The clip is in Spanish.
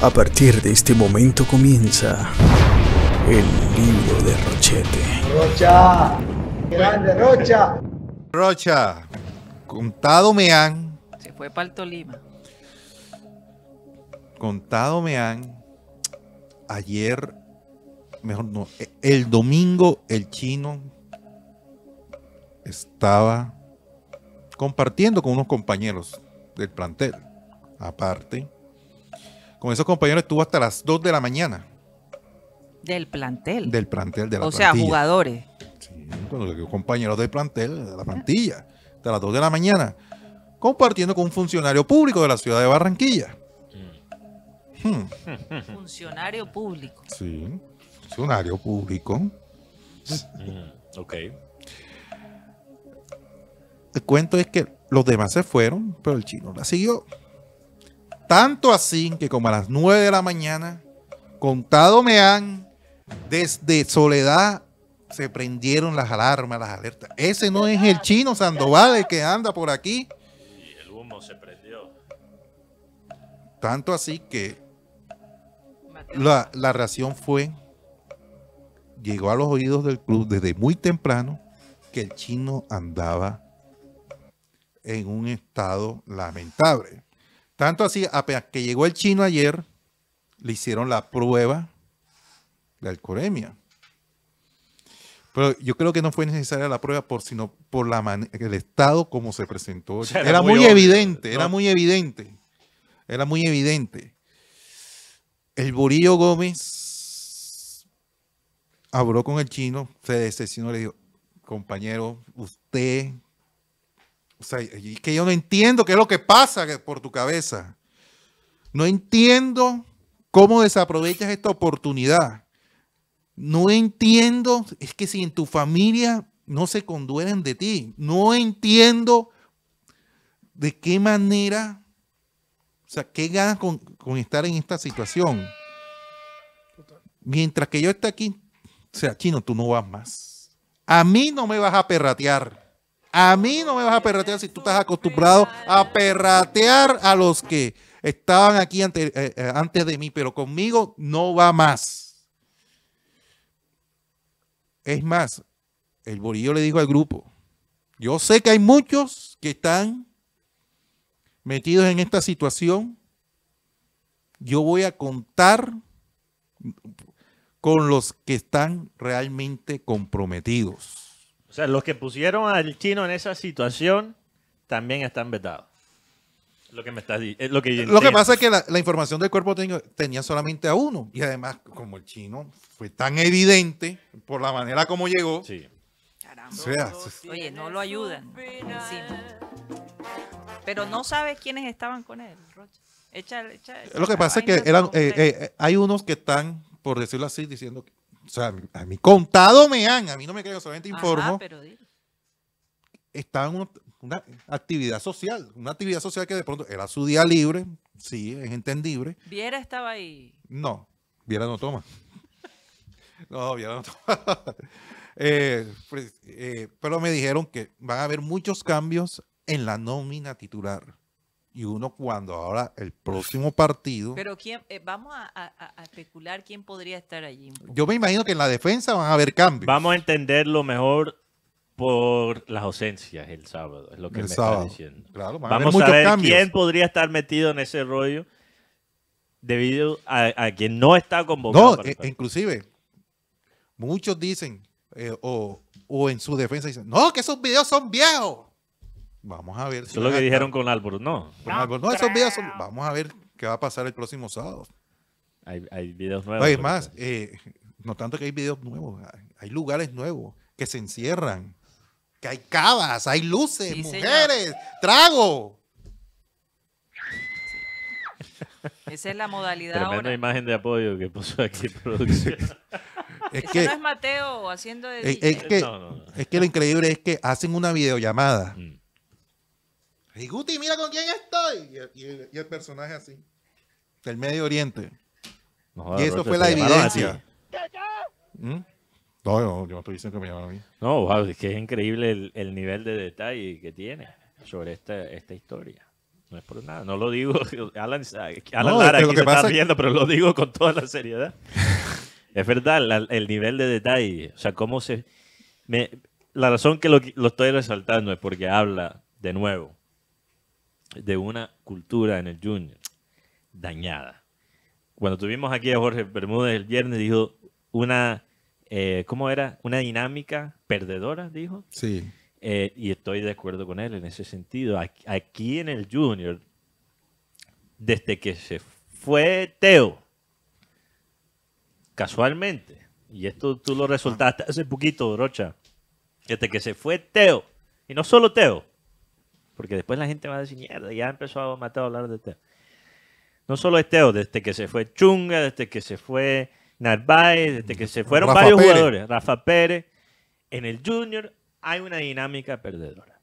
A partir de este momento comienza el libro de Rochete. Rocha, grande Rocha. Rocha, contado me han. Se fue para el Tolima. Contado me han. Ayer, mejor no, e, el domingo el chino estaba compartiendo con unos compañeros del plantel. Aparte, con esos compañeros estuvo hasta las 2 de la mañana. Del plantel. Del plantel, de la O sea, jugadores. Sí, compañeros del plantel, de la plantilla, hasta las 2 de la mañana, compartiendo con un funcionario público de la ciudad de Barranquilla. Hmm. Funcionario público. Sí, funcionario público. Mm, ok. El cuento es que los demás se fueron, pero el chino la siguió. Tanto así que como a las 9 de la mañana, contado me han, desde Soledad se prendieron las alarmas, las alertas. Ese no es el chino Sandoval el que anda por aquí. Y el humo se prendió. Tanto así que la, la fue, llegó a los oídos del club desde muy temprano, que el chino andaba en un estado lamentable. Tanto así, apenas que llegó el chino ayer, le hicieron la prueba de alcoholemia. Pero yo creo que no fue necesaria la prueba por sino por la el estado como se presentó. era, muy, evidente, era muy evidente. Era muy evidente. El Burillo Gómez habló con el chino, se y le dijo, compañero, usted o sea, que yo no entiendo qué es lo que pasa por tu cabeza. No entiendo cómo desaprovechas esta oportunidad. No entiendo, es que si en tu familia no se conduelen de ti, no entiendo de qué manera, o sea, qué ganas con, con estar en esta situación. Mientras que yo esté aquí, o sea, chino, tú no vas más. A mí no me vas a perratear. A mí no me vas a perratear si tú estás acostumbrado a perratear a los que estaban aquí eh, eh, antes de mí, pero conmigo no va más. Es más, el Borillo le dijo al grupo, yo sé que hay muchos que están metidos en esta situación. Yo voy a contar con los que están realmente comprometidos. O sea, los que pusieron al chino en esa situación también están vetados. Lo que Lo que, pasa es que la, información del cuerpo tenía solamente a uno. Y además, como el chino fue tan evidente por la manera como llegó. Sí. Oye, no lo ayudan. Pero no sabes quiénes estaban con él, lo que pasa es que eh, eh, hay unos que están, por decirlo así, diciendo que o sea, a mí contado me han, a mí no me creo, solamente informo. estaba en una, actividad social, una actividad social que de pronto era su día libre, sí, es entendible. Viera estaba ahí. No, Viera no toma. no, Viera no toma. Eh, pues, eh, pero me dijeron que van a haber muchos cambios en la nómina titular y uno cuando ahora el próximo partido. Pero quién, eh, vamos a, especular quién podría estar allí. Yo me imagino que en la defensa van a haber cambios. Vamos a entenderlo mejor por las ausencias el sábado, es lo que me está diciendo. vamos a, ver quién podría estar metido en ese rollo debido a, quien no está convocado. No, e inclusive muchos dicen eh, o, o en su defensa dicen, no, que esos videos son viejos. Vamos a ver. Eso es lo que ah, dijeron ah. con Álvaro, no. no, esos videos son... Vamos a ver qué va a pasar el próximo sábado. Hay, hay videos nuevos. No, hay más, eh, no tanto que hay videos nuevos, hay lugares nuevos que se encierran, que hay cavas, hay luces, mujeres, trago. Esa es la modalidad. Tremenda imagen de apoyo que puso aquí producción. es que, no es Mateo haciendo de eh, es, que, es que lo increíble es que hacen una videollamada. Mm. Y mira con quién estoy. Y, el, personaje así. Del Medio Oriente. y eso fue la evidencia. ¿Mm? No, yo no estoy diciendo que me llamaron a mí. No, wow, es que es increíble el, nivel de detalle que tiene sobre esta, esta historia. No es por nada, no lo digo. Alan, Alan Lara aquí está riendo, pero lo digo con toda la seriedad. es verdad, el nivel de detalle. O sea, cómo se. Me, la razón que lo, estoy resaltando es porque habla de nuevo de una cultura en el junior dañada. Cuando tuvimos aquí a Jorge Bermúdez el viernes, dijo una, eh, ¿cómo era? Una dinámica perdedora, dijo. Sí. Eh, y estoy de acuerdo con él en ese sentido. Aquí, en el junior, desde que se fue Teo, casualmente, y esto tú lo resultaste hace poquito, Rocha, desde que se fue Teo, y no solo Teo, porque después la gente va a decir, mierda, ya empezó a matar a hablar de Esteo. No solo de desde que se fue Chunga, desde que se fue Narváez, desde que se fueron varios jugadores, Rafa Pérez, en el Junior hay una dinámica perdedora.